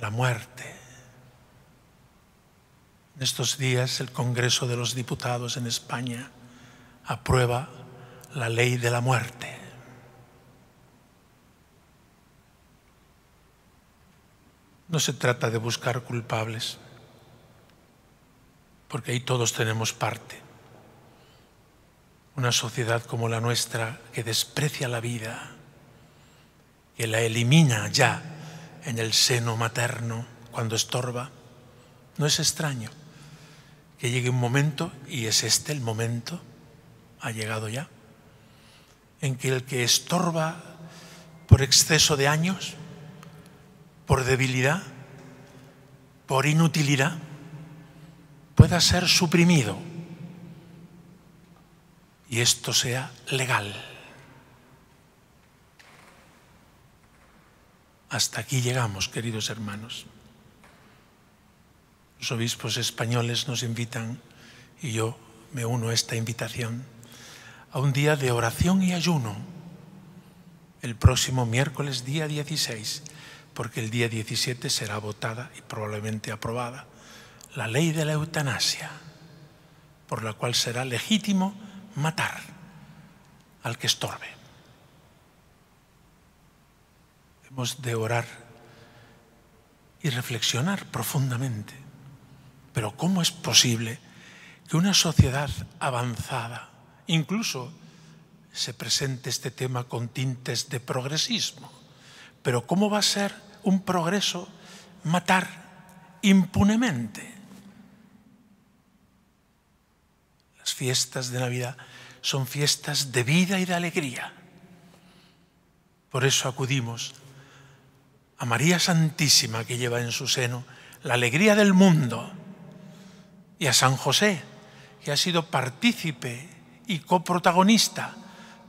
la muerte. En estos días el Congreso de los Diputados en España aprueba la ley de la muerte. No se trata de buscar culpables, porque ahí todos tenemos parte. Una sociedad como la nuestra que desprecia la vida, que la elimina ya en el seno materno cuando estorba. No es extraño que llegue un momento, y es este el momento, ha llegado ya, en que el que estorba por exceso de años, por debilidad, por inutilidad, pueda ser suprimido y esto sea legal. Hasta aquí llegamos, queridos hermanos. Los obispos españoles nos invitan, y yo me uno a esta invitación, a un día de oración y ayuno, el próximo miércoles día 16, porque el día 17 será votada y probablemente aprobada la ley de la eutanasia, por la cual será legítimo matar al que estorbe. Hemos de orar y reflexionar profundamente. Pero ¿cómo es posible que una sociedad avanzada, incluso se presente este tema con tintes de progresismo? Pero ¿cómo va a ser un progreso matar impunemente? Las fiestas de Navidad son fiestas de vida y de alegría. Por eso acudimos a María Santísima que lleva en su seno la alegría del mundo y a San José que ha sido partícipe y coprotagonista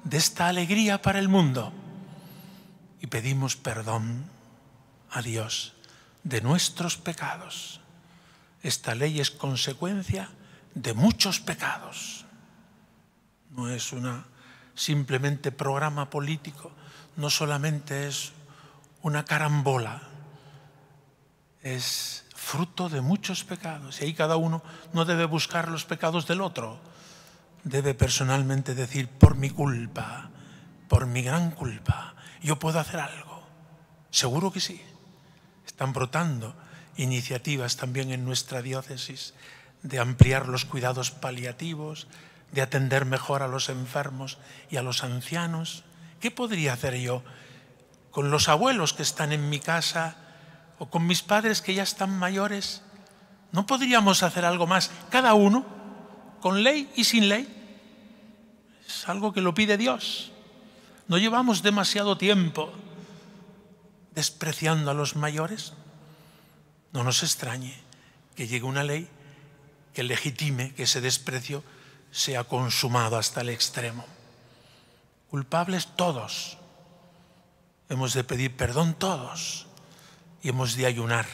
de esta alegría para el mundo. Y pedimos perdón a Dios de nuestros pecados. Esta ley es consecuencia de muchos pecados. No es una simplemente programa político, no solamente es una carambola. Es fruto de muchos pecados. Y ahí cada uno no debe buscar los pecados del otro. Debe personalmente decir, por mi culpa, por mi gran culpa, yo puedo hacer algo. Seguro que sí. Están brotando iniciativas también en nuestra diócesis de ampliar los cuidados paliativos, de atender mejor a los enfermos y a los ancianos. ¿Qué podría hacer yo con los abuelos que están en mi casa o con mis padres que ya están mayores? ¿No podríamos hacer algo más, cada uno, con ley y sin ley? Es algo que lo pide Dios. No llevamos demasiado tiempo despreciando a los mayores. No nos extrañe que llegue una ley que legitime que ese desprecio sea consumado hasta el extremo. Culpables todos hemos de pedir perdón todos y hemos de ayunar,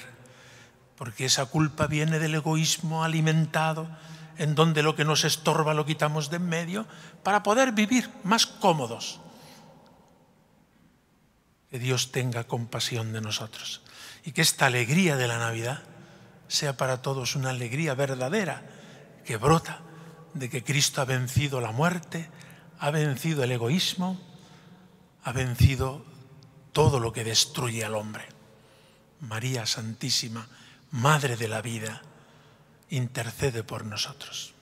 porque esa culpa viene del egoísmo alimentado, en donde lo que nos estorba lo quitamos de en medio para poder vivir más cómodos. Que Dios tenga compasión de nosotros y que esta alegría de la Navidad sea para todos una alegría verdadera que brota de que Cristo ha vencido la muerte, ha vencido el egoísmo, ha vencido todo lo que destruye al hombre. María Santísima, Madre de la vida, intercede por nosotros.